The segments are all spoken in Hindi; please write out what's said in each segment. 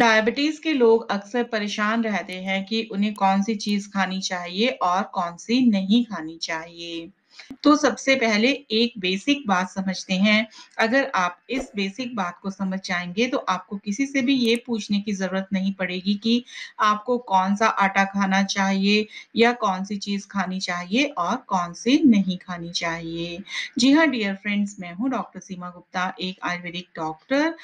डायबिटीज के लोग अक्सर परेशान रहते हैं कि उन्हें कौन सी चीज खानी चाहिए और कौन सी नहीं खानी चाहिए तो सबसे पहले एक बेसिक बात समझते हैं अगर आप इस बेसिक बात को समझ जाएंगे तो आपको किसी से भी ये पूछने की ज़रूरत नहीं पड़ेगी कि आपको कौन सा आटा खाना चाहिए या कौन सी चीज़ खानी चाहिए और कौन सी नहीं खानी चाहिए जी हाँ डियर फ्रेंड्स मैं हूँ डॉक्टर सीमा गुप्ता एक आयुर्वेदिक डॉक्टर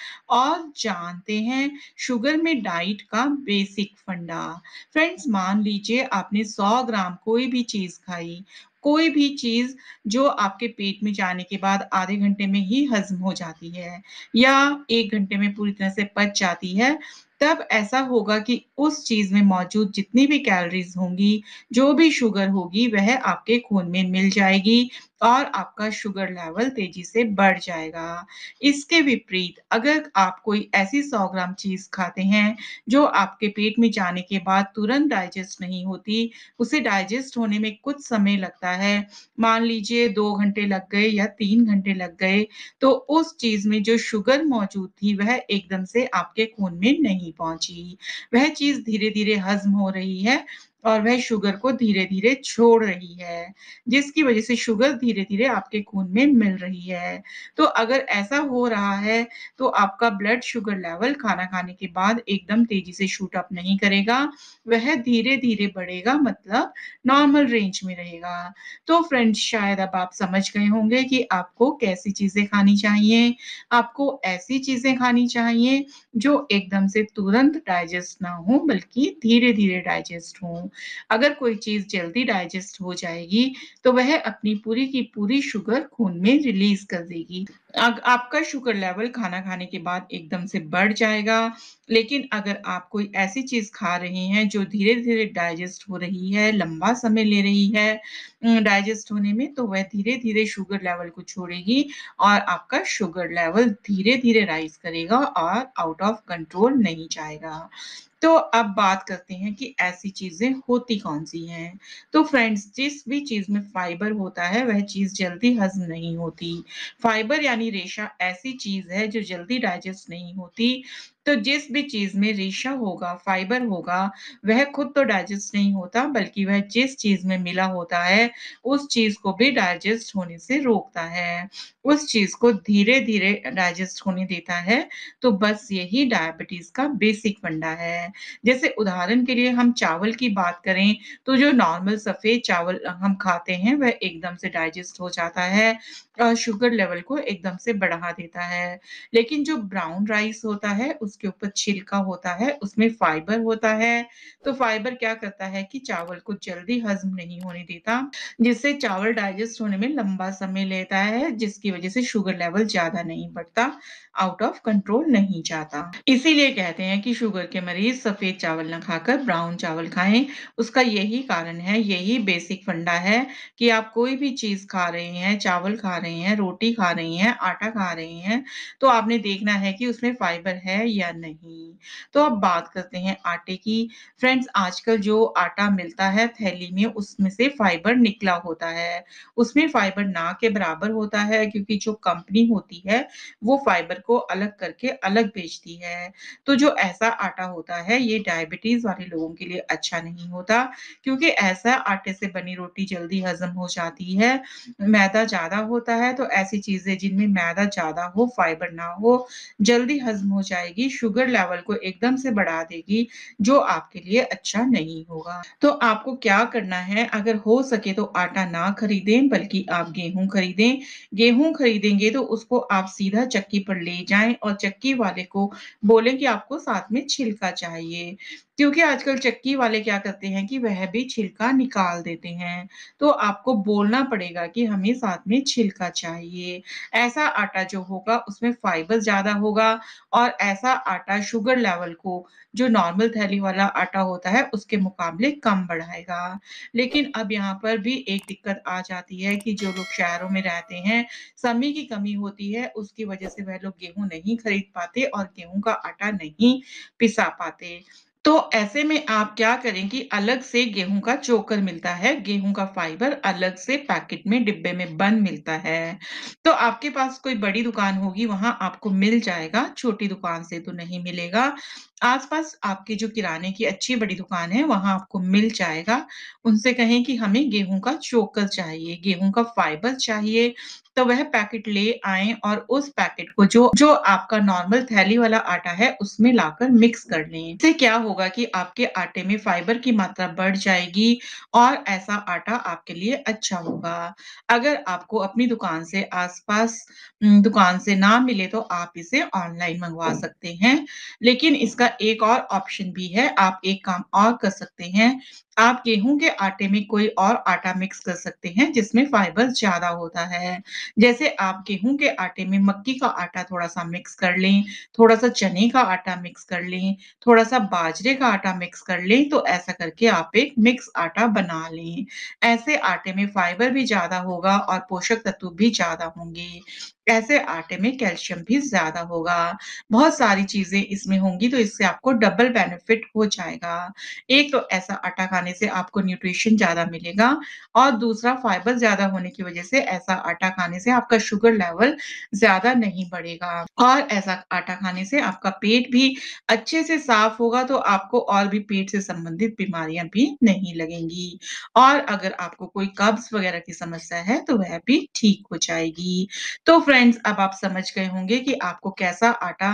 और जानते हैं शुगर में डाइट का बेसिक फंडा फ्रेंड्स मान लीजिए आपने 100 ग्राम कोई भी चीज़ खाई कोई भी चीज जो आपके पेट में जाने के बाद आधे घंटे में ही हजम हो जाती है या एक घंटे में पूरी तरह से पच जाती है तब ऐसा होगा कि उस चीज में मौजूद जितनी भी कैलोरीज होंगी जो भी शुगर होगी वह आपके खून में मिल जाएगी और आपका शुगर लेवल तेजी से बढ़ जाएगा इसके विपरीत अगर आप कोई ऐसी 100 ग्राम चीज खाते हैं जो आपके पेट में जाने के बाद तुरंत डाइजेस्ट नहीं होती उसे डाइजेस्ट होने में कुछ समय लगता है मान लीजिए दो घंटे लग गए या तीन घंटे लग गए तो उस चीज में जो शुगर मौजूद थी वह एकदम से आपके खून में नहीं पहुंची वह चीज धीरे धीरे हजम हो रही है और वह शुगर को धीरे धीरे छोड़ रही है जिसकी वजह से शुगर धीरे धीरे आपके खून में मिल रही है तो अगर ऐसा हो रहा है तो आपका ब्लड शुगर लेवल खाना खाने के बाद एकदम तेजी से शूट अप नहीं करेगा वह धीरे धीरे बढ़ेगा मतलब नॉर्मल रेंज में रहेगा तो फ्रेंड्स शायद अब आप समझ गए होंगे कि आपको कैसी चीजें खानी चाहिए आपको ऐसी चीजें खानी चाहिए जो एकदम से तुरंत डाइजेस्ट ना हो बल्कि धीरे धीरे डाइजेस्ट हों अगर कोई चीज जल्दी डाइजेस्ट हो जाएगी तो वह अपनी पूरी की पूरी शुगर खून में रिलीज कर देगी आपका शुगर लेवल खाना खाने के बाद एकदम से बढ़ जाएगा लेकिन अगर आप कोई ऐसी चीज़ खा रहे हैं जो धीरे धीरे डाइजेस्ट हो रही है लंबा समय ले रही है डाइजेस्ट होने में तो वह धीरे धीरे शुगर लेवल को छोड़ेगी और आपका शुगर लेवल धीरे धीरे राइज करेगा और आउट ऑफ कंट्रोल नहीं जाएगा तो अब बात करते हैं कि ऐसी चीज़ें होती कौन सी हैं तो फ्रेंड्स जिस भी चीज़ में फाइबर होता है वह चीज़ जल्दी हजम नहीं होती फाइबर यानी यानी रेशा ऐसी चीज है जो जल्दी डाइजेस्ट नहीं होती तो जिस भी चीज में रेशा होगा फाइबर होगा वह खुद तो डाइजेस्ट नहीं होता बल्कि वह जिस चीज में मिला होता है उस चीज को भी डाइजेस्ट होने से रोकता है उस चीज को धीरे धीरे डाइजेस्ट होने देता है तो बस यही डायबिटीज का बेसिक फंडा है जैसे उदाहरण के लिए हम चावल की बात करें तो जो नॉर्मल सफेद चावल हम खाते हैं वह एकदम से डाइजेस्ट हो जाता है और शुगर लेवल को एकदम से बढ़ा देता है लेकिन जो ब्राउन राइस होता है उस उसके ऊपर छिलका होता है उसमें फाइबर होता है तो फाइबर क्या करता है कि चावल को जल्दी हजम नहीं होने देता जिससे चावल डाइजेस्ट होने में लंबा समय लेता है जिसकी वजह से शुगर लेवल ज्यादा नहीं बढ़ता आउट ऑफ कंट्रोल नहीं जाता इसीलिए कहते हैं कि शुगर के मरीज सफेद चावल न खाकर ब्राउन चावल खाएं उसका यही कारण है यही बेसिक फंडा है कि आप कोई भी चीज खा रहे हैं चावल खा रहे हैं रोटी खा रही हैं आटा खा रही हैं तो आपने देखना है कि उसमें फाइबर है या नहीं तो अब बात करते हैं आटे की फ्रेंड्स आजकल जो आटा मिलता है थैली में उसमें से फाइबर निकला होता है उसमें फाइबर ना के बराबर होता है क्योंकि जो कंपनी होती है वो फाइबर को अलग करके अलग बेचती है तो जो ऐसा आटा होता है ये डायबिटीज वाले लोगों के लिए अच्छा नहीं होता क्योंकि ऐसा आटे से बनी रोटी जल्दी हजम हो जाती है मैदा ज्यादा होता है तो ऐसी चीजें जिनमें मैदा ज्यादा हो फाइबर ना हो जल्दी हजम हो जाएगी आपकी शुगर लेवल को एकदम से बढ़ा देगी जो आपके लिए अच्छा नहीं होगा तो आपको क्या करना है अगर हो सके तो आटा ना खरीदें बल्कि आप गेहूं खरीदें गेहूं खरीदेंगे तो उसको आप सीधा चक्की पर ले जाएं और चक्की वाले को बोलें कि आपको साथ में छिलका चाहिए क्योंकि आजकल चक्की वाले क्या करते हैं कि वह भी छिलका निकाल देते हैं तो आपको बोलना पड़ेगा कि हमें साथ में छिलका चाहिए ऐसा आटा जो होगा उसमें फाइबर ज्यादा होगा और ऐसा आटा शुगर लेवल को जो नॉर्मल थैली वाला आटा होता है उसके मुकाबले कम बढ़ाएगा लेकिन अब यहाँ पर भी एक दिक्कत आ जाती है कि जो लोग शहरों में रहते हैं समय की कमी होती है उसकी वजह से वह लोग गेहूं नहीं खरीद पाते और गेहूं का आटा नहीं पिसा पाते तो ऐसे में आप क्या करें कि अलग से गेहूं का चोकर मिलता है गेहूं का फाइबर अलग से पैकेट में डिब्बे में बन मिलता है तो आपके पास कोई बड़ी दुकान होगी वहां आपको मिल जाएगा छोटी दुकान से तो नहीं मिलेगा आसपास आपके जो किराने की अच्छी बड़ी दुकान है वहां आपको मिल जाएगा उनसे कहें कि हमें गेहूं का चोकर चाहिए गेहूं का फाइबर चाहिए तो वह पैकेट ले आए और उस पैकेट को जो जो आपका नॉर्मल थैली वाला आटा है उसमें लाकर मिक्स कर लें इससे क्या होगा कि आपके आटे में फाइबर की मात्रा बढ़ जाएगी और ऐसा आटा आपके लिए अच्छा होगा अगर आपको अपनी दुकान से आसपास दुकान से ना मिले तो आप इसे ऑनलाइन मंगवा सकते हैं लेकिन इसका एक और ऑप्शन भी है आप एक काम और कर सकते हैं आप गेहूं के आटे में कोई और आटा मिक्स कर सकते हैं जिसमें फाइबर ज्यादा होता है जैसे आप गेहूं के आटे में मक्की का आटा थोड़ा सा मिक्स कर लें थोड़ा सा चने का आटा मिक्स कर लें थोड़ा सा बाजरे का आटा मिक्स कर लें तो ऐसा करके आप एक मिक्स आटा बना लें ऐसे आटे में फाइबर भी ज्यादा होगा और पोषक तत्व भी ज्यादा होंगे ऐसे आटे में कैल्शियम भी ज्यादा होगा बहुत सारी चीजें इसमें होंगी तो इससे आपको डबल बेनिफिट हो जाएगा एक तो ऐसा आटा खाने से आपको न्यूट्रिशन ज्यादा मिलेगा और दूसरा फाइबर ज्यादा होने की वजह से ऐसा आटा खाने से आपका शुगर लेवल ज्यादा नहीं बढ़ेगा और ऐसा आटा खाने से आपका पेट भी अच्छे से साफ होगा तो आपको और भी पेट से संबंधित बीमारियां भी नहीं लगेंगी और अगर आपको कोई कब्ज वगैरह की समस्या है तो वह भी ठीक हो जाएगी तो फ्रेंड फ्रेंड्स अब आप समझ गए होंगे कि आपको कैसा आटा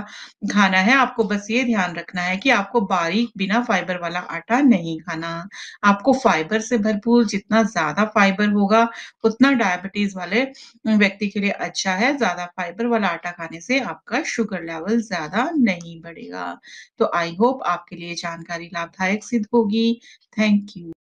खाना है आपको बस ये ध्यान रखना है कि आपको बारीक बिना फाइबर वाला आटा नहीं खाना आपको फाइबर से भरपूर जितना ज्यादा फाइबर होगा उतना डायबिटीज वाले व्यक्ति के लिए अच्छा है ज्यादा फाइबर वाला आटा खाने से आपका शुगर लेवल ज्यादा नहीं बढ़ेगा तो आई होप आपके लिए जानकारी लाभदायक सिद्ध होगी थैंक यू